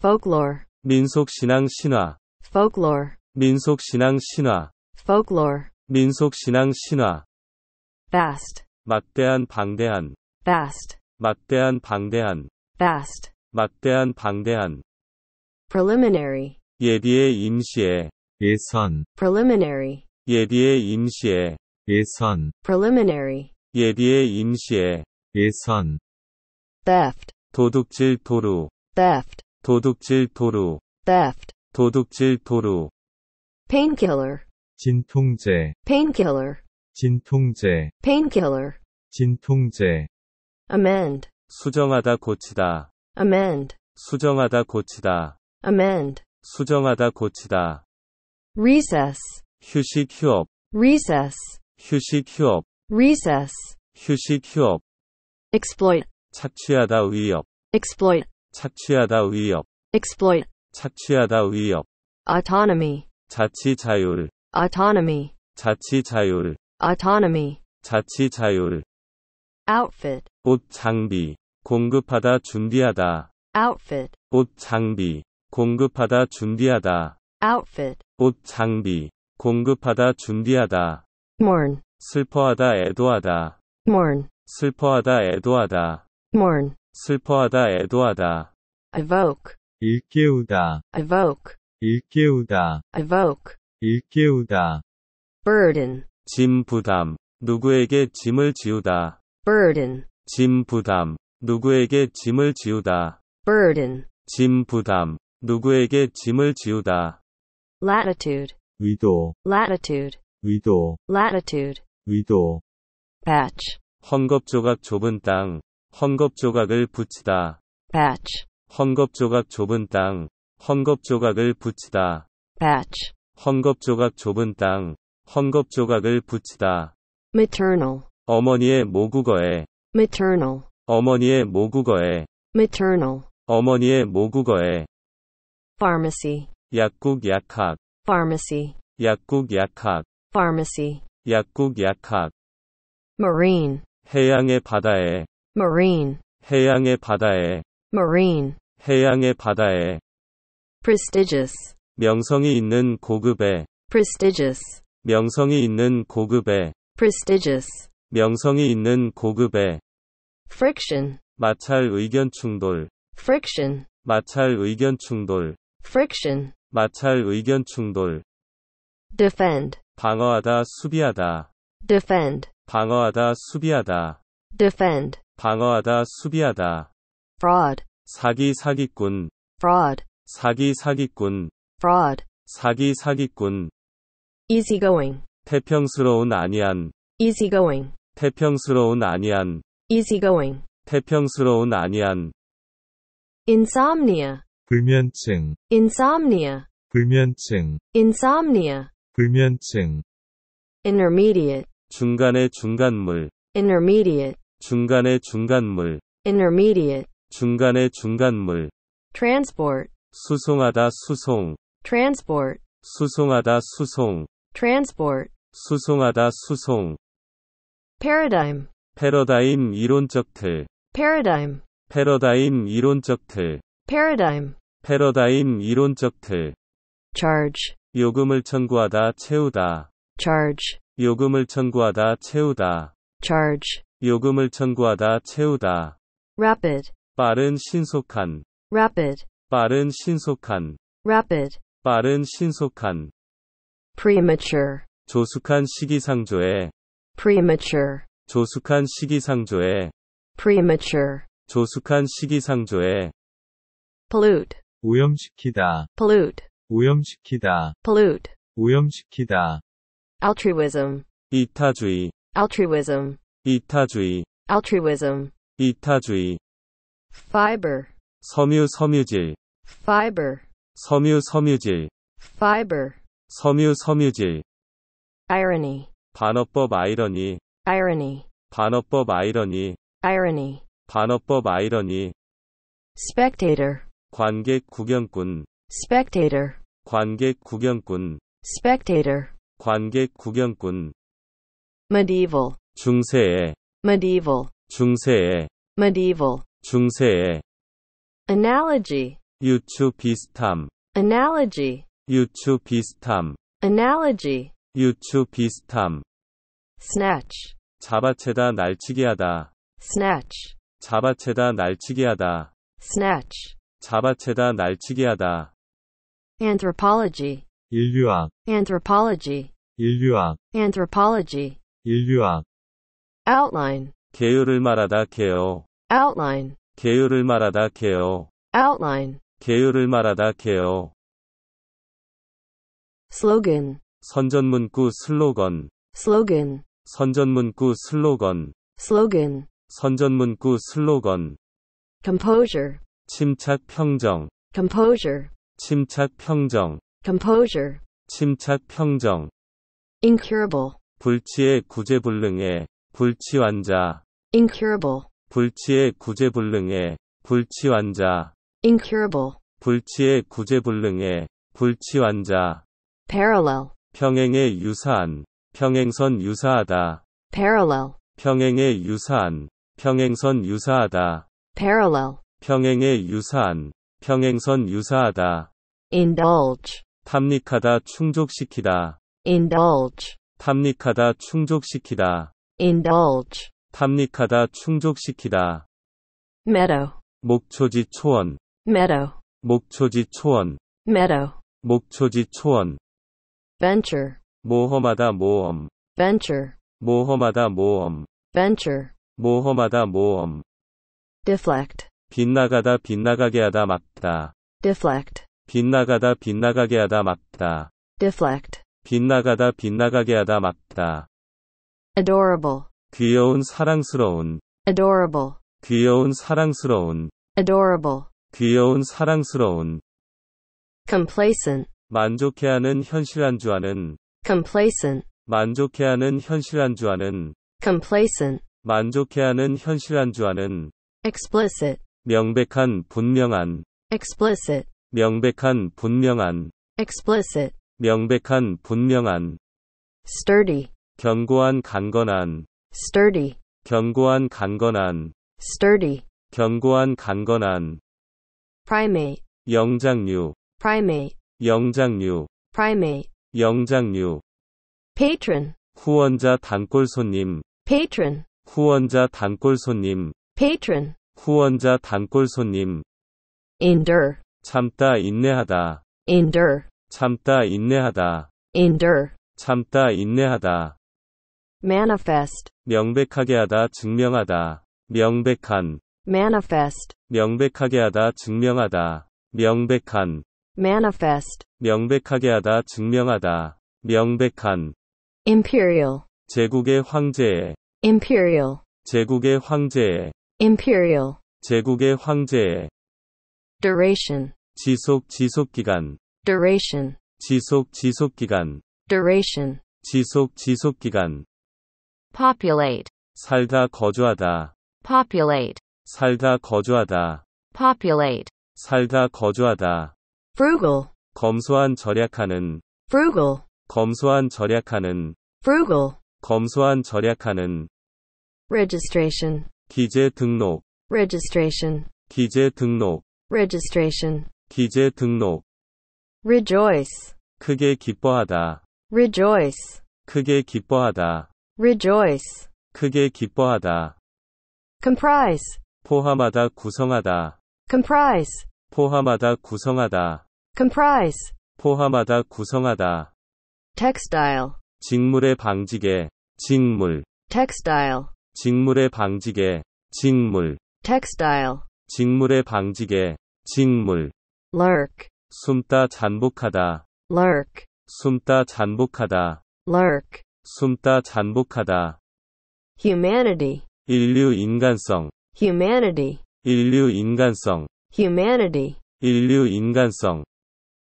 folklore 민속 신앙 신화 folklore 민속 신앙 신화 folklore 민속 신앙 신화 vast 막대한 방대한 vast 막대한 방대한 vast 막대한 방대한 preliminary 예비의 임시에 예선 preliminary 예비의 임시에 예선 preliminary 예비의 임시에 예선 theft 도둑질 도루 theft 도둑질 도루 theft 도둑질 도루 painkiller 진통제 painkiller 진통제 painkiller 진통제 amend 수정하다 고치다 amend 수정하다 고치다 amend 수정하다 고치다 recess 휴식 휴업 recess 휴식 휴업 recess 휴식 휴업 exploit 착취하다 위협 exploit 착취하다 위협 exploit 착취하다 위협 autonomy 자치 자율 autonomy 자치 자율 autonomy 자치 자율 outfit 옷 장비 공급하다 준비하다 outfit 옷 장비 공급하다 준비하다 outfit 옷 장비 공급하다 준비하다 mourn 슬퍼하다 애도하다 mourn 슬퍼하다 애도하다 mourn 슬퍼하다 애도하다 evoke 일깨우다 evoke 일깨우다 evoke 일깨우다 burden 짐 부담 누구에게 짐을 지우다 burden 짐 부담 누구에게 짐을 지우다 burden 짐 부담 누구에게 짐을 지우다 latitude 위도 latitude 위도 latitude 위도 patch 헝겊 조각 좁은 땅 헝겊 조각을 붙이다. patch. 헝겊 조각 좁은 땅. 헝겊 조각을 붙이다. patch. 헝겊 조각 좁은 땅. 헝겊 조각을 붙이다. maternal. 어머니의 모국어에 maternal. 어머니의 모국어에 maternal. 어머니의 모국어에 pharmacy. 약국 약학 pharmacy. 약국 약학 pharmacy. 약국 약학 marine. 해양의 바다에 marine 해양의 바다에 marine 해양의 바다에 prestigious 명성이 있는 고급에 prestigious 명성이 있는 고급에 prestigious 명성이 있는 고급에 friction 마찰 의견 충돌 friction 마찰 의견 충돌 friction 마찰 의견 충돌 defend 방어하다 수비하다 defend 방어하다 수비하다 defend 방어하다 수비하다 fraud 사기 사기꾼 fraud 사기 사기꾼 fraud 사기 사기꾼 easygoing 태평스러운 아니한 easygoing 태평스러운 아니한 easygoing 태평스러운 아니한 insomnia 불면증 insomnia 불면증 insomnia 불면증 intermediate 중간의 중간물 intermediate 중간의 중간물 intermediate 중간의 중간물 transport 수송하다 수송 transport 수송하다 수송 transport 수송하다 수송 paradigm 패러다임 이론적 틀 paradigm 패러다임 이론적 틀 paradigm 패러다임 이론적 틀 charge 요금을 청구하다 채우다 charge 요금을 청구하다 채우다 charge 요금을 청구하다 채우다 rapid 빠른 신속한 rapid 빠른 신속한 rapid 빠른 신속한 premature 조숙한 시기상조에 premature 조숙한 시기상조에 premature 조숙한 시기상조에 pollute 오염시키다 pollute 오염시키다 pollute 오염시키다 altruism 이타주의 altruism 이타주의 altruism 이타주의 fiber 섬유 섬유질 fiber 섬유 섬유질 fiber 섬유 섬유질 irony 반어법 아이러니 irony 반어법 아이러니 irony 반어법 아이러니 spectator 관객 구경꾼 spectator 관객 구경꾼 spectator 관객 구경꾼 medieval 중세에 medieval 중세에 medieval 중세에 analogy 유추 비슷함 analogy 유추 비슷함 analogy 유추 비슷함 snatch 잡아채다 날치기하다 snatch 잡아채다 날치기하다 snatch 잡아채다 날치기하다 anthropology 인류학 anthropology 인류학 anthropology 인류학 outline 계열을 말하다 계어 outline 계열을 말하다 계어 outline 계열을 말하다 계어 slogan 선전문구 슬로건 slogan 선전문구 슬로건 slogan 선전문구 슬로건 composure 침착 평정 composure 침착 평정 composure 침착 평정 incurable 불치의 구제불능의 불치 환자 incurable 불치의 구제불능해 불치 환자 incurable 불치의 구제불능해 불치 환자 parallel 평행에 유사한 평행선 유사하다 parallel 평행에 유사한 평행선 유사하다 parallel 평행에 유사한 평행선 유사하다 indulge 탐닉하다 충족시키다 indulge 탐닉하다 충족시키다 indulge 탐닉하다 충족시키다 meadow 목초지 초원 meadow 목초지 초원 meadow 목초지 초원 venture 모험하다 모험 venture 모험하다 모험 venture 모험하다 모험 deflect 빗나가다 빗나가게 하다 막다 deflect 빗나가다 빗나가게 하다 막다 deflect 빗나가다 빗나가게 하다 막다 adorable 귀여운 사랑스러운 adorable 귀여운 사랑스러운 adorable 귀여운 사랑스러운 complacent 만족해하는 현실 안주하는 complacent 만족해하는 현실 안주하는 complacent 만족해하는 현실 안주하는 explicit 명백한 분명한 explicit 명백한 분명한 explicit 명백한 분명한 sturdy 견고한 강건한 sturdy 견고한 강건한 sturdy 견고한 강건한 primate 영장류 primate 영장류 primate 영장류 patron 후원자 단골 손님 patron 후원자 단골 손님 patron 후원자 단골 손님 endure 참다 인내하다 endure 참다 인내하다 endure 참다 인내하다 manifest 명백하게 하다 증명하다 명백한 manifest 명백하게 하다 증명하다 명백한 manifest 명백하게 하다 증명하다 명백한 imperial 제국의 황제의 imperial 제국의 황제의 imperial 제국의 황제의 duration 지속 지속 기간 duration 지속 지속 기간 duration 지속 지속 기간 populate 살다 거주하다 populate 살다 거주하다 populate 살다 거주하다 frugal 검소한 절약하는 frugal 검소한 절약하는 frugal 검소한 절약하는 registration 기재 등록 registration 기재 등록 registration 기재 등록 rejoice 크게 기뻐하다 rejoice 크게 기뻐하다 rejoice 크게 기뻐하다 comprise 포함하다 구성하다 comprise 포함하다 구성하다 comprise 포함하다 구성하다 textile 직물의 방지개 직물 textile 직물의 방지개 직물 textile 직물의 방지개 직물 lurk 숨다 잔복하다 lurk 숨다 잔복하다 lurk 숨다 잔복하다. humanity 인류 인간성 humanity 인류 인간성 humanity 인류 인간성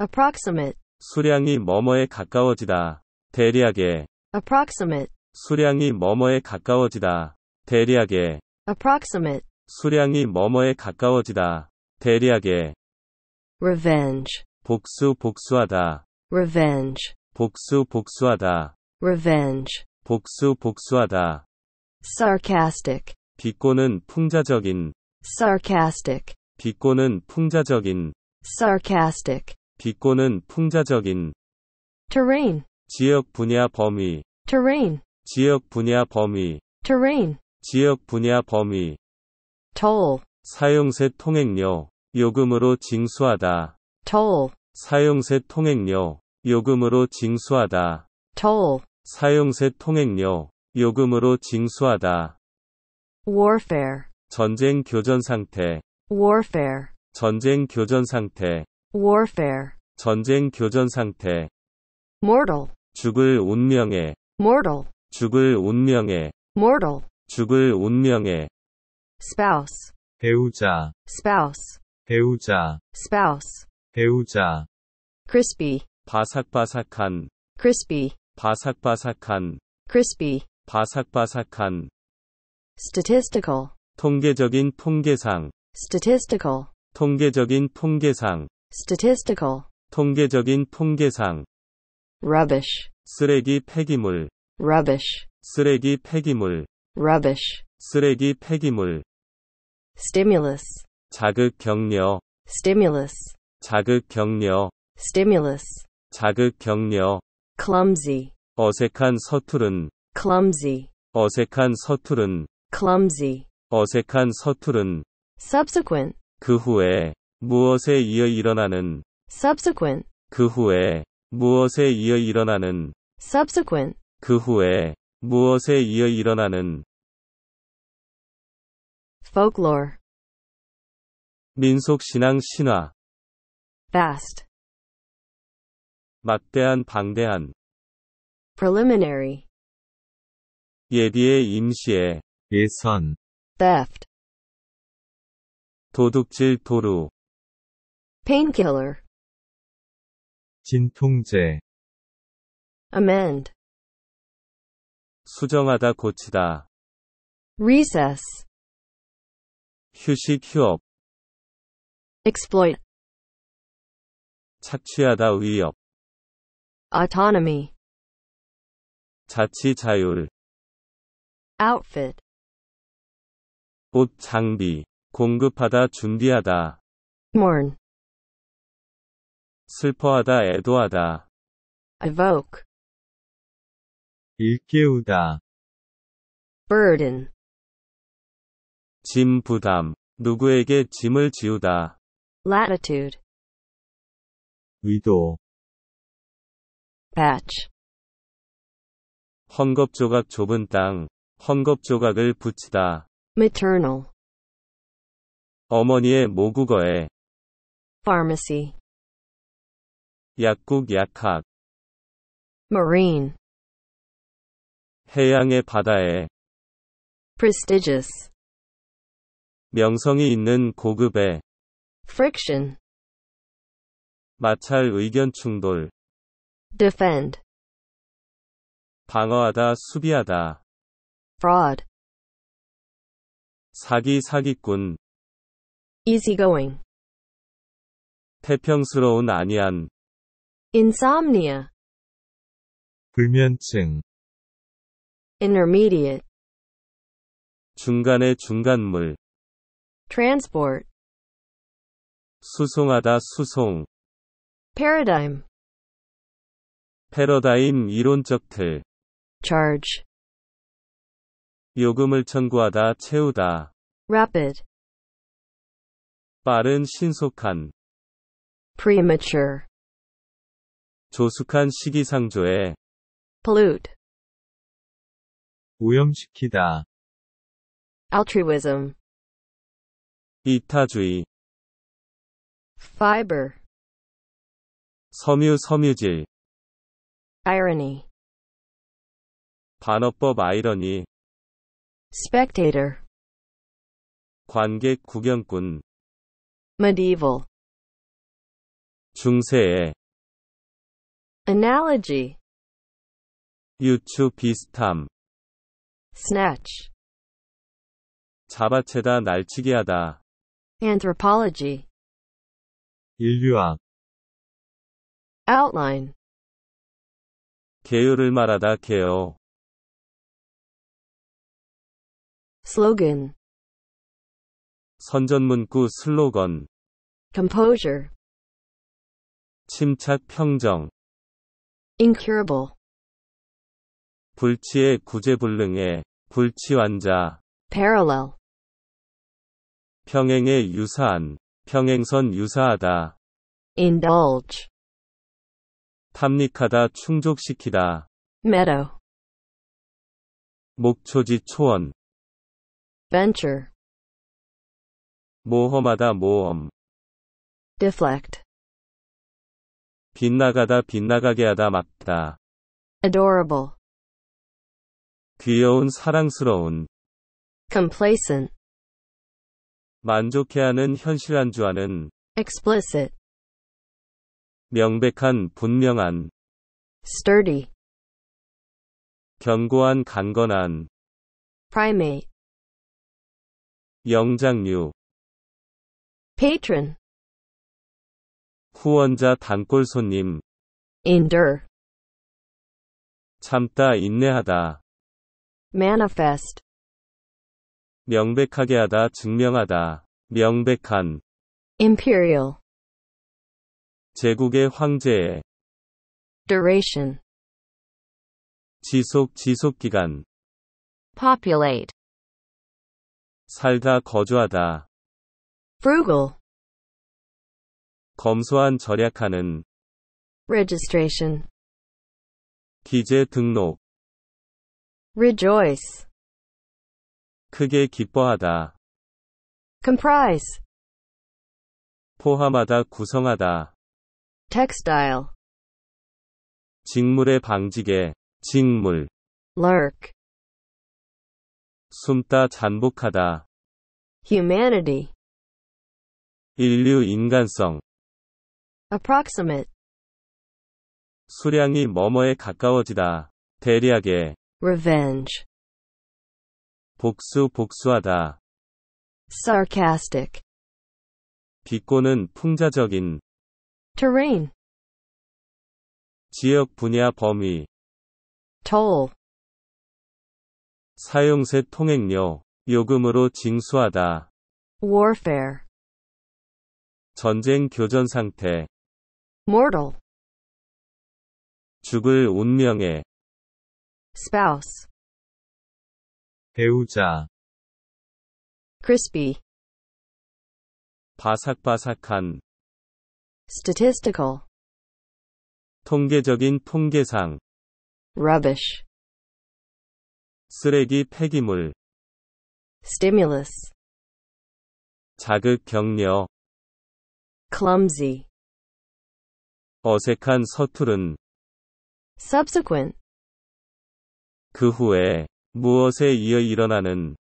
approximate 수량이 뭐뭐에 가까워지다. 대략에 approximate 수량이 뭐뭐에 가까워지다. 대략에 approximate 수량이 뭐뭐에 가까워지다. 대략에 revenge 복수 복수하다. revenge 복수 복수하다. revenge 복수 복수하다 sarcastic 비꼬는 풍자적인 sarcastic 비꼬는 풍자적인 sarcastic 비꼬는 풍자적인 terrain 지역 분야 범위 terrain 지역 분야 범위 terrain 지역 분야 범위 toll 사용세 통행료 요금으로 징수하다 toll 사용세 통행료 요금으로 징수하다 toll 사용세 통행료, 요금으로 징수하다. warfare 전쟁 교전 상태 warfare 전쟁 교전 상태 warfare 전쟁 교전 상태 mortal 죽을 운명에 mortal 죽을 운명에 mortal 죽을 운명에 spouse 배우자 spouse 배우자 spouse 배우자 crispy 바삭바삭한 crispy 바삭바삭한 crispy 바삭바삭한 statistical 통계적인 통계상 statistical 통계적인 통계상 statistical 통계적인 통계상 rubbish 쓰레기 폐기물 rubbish 쓰레기 폐기물 rubbish 쓰레기 폐기물 stimulus 자극 격려 stimulus 자극 격려 stimulus 자극 격려 clumsy 어색한 서투른 clumsy 어색한 서툴은 clumsy 어색한 서툴은 subsequent 그 후에 무엇에 이어 일어나는 subsequent 그 후에 무엇에 이어 일어나는 subsequent 그 후에 무엇에 이어 일어나는 folklore 민속 신앙 신화 fast 막대한 방대한 preliminary 예비의 임시에 예선 theft 도둑질 도루 painkiller 진통제 amend 수정하다 고치다 recess 휴식 휴업 exploit 착취하다 위협 autonomy 자치 자율 outfit 옷 장비 공급하다 준비하다 mourn 슬퍼하다 애도하다 evoke 일깨우다 burden 짐 부담 누구에게 짐을 지우다 latitude 위도 patch 헝겊 조각 좁은 땅 헌겁 조각을 붙이다 maternal 어머니의 모국어에 pharmacy 약국 약학 marine 해양의 바다에 prestigious 명성이 있는 고급에 friction 마찰 의견 충돌 defend 방어하다 수비하다 fraud 사기 사기꾼 easygoing 태평스러운 아니한 insomnia 불면증 intermediate 중간의 중간물 transport 수송하다 수송 paradigm 패러다임 이론적 틀 charge 요금을 청구하다 채우다 rapid 빠른 신속한 premature 조숙한 시기상조에 pollute 오염시키다 altruism 이타주의 fiber 섬유 섬유질 irony 반어법 아이러니 spectator 관객 구경꾼 medieval 중세의 analogy 유추 비슷함 snatch 잡아채다 날치기하다 anthropology 인류학 outline 계열을 말하다 계요 slogan 선전문구 슬로건 composure 침착 평정 incurable 불치의 구제불능의 불치환자 parallel 평행에 유사한 평행선 유사하다 indulge 탐닉하다 충족시키다. meadow 목초지 초원 venture 모험하다 모험 deflect 빗나가다 빗나가게 하다 막다. adorable 귀여운 사랑스러운 complacent 만족해하는 현실 안주하는 explicit 명백한 분명한 sturdy 견고한 강건한 primate 영장류 patron 후원자 단골 손님 endure 참다 인내하다 manifest 명백하게 하다 증명하다 명백한 imperial 제국의 황제의 duration 지속 지속 기간 populate 살다 거주하다 frugal 검소한 절약하는 registration 기재 등록 rejoice 크게 기뻐하다 comprise 포함하다 구성하다 textile 직물의 방지개 직물 lurk 숨다 잔복하다 humanity 인류 인간성 approximate 수량이 뭐뭐에 가까워지다 대리하게 revenge 복수 복수하다 sarcastic 비꼬는 풍자적인 terrain 지역 분야 범위 toll 사용세 통행료 요금으로 징수하다 warfare 전쟁 교전 상태 mortal 죽을 운명에 spouse 배우자 crispy 바삭바삭한 statistical 통계적인 통계상 rubbish 쓰레기 폐기물 stimulus 자극 격려 clumsy 어색한 서투른 subsequent 그 후에 무엇에 이어 일어나는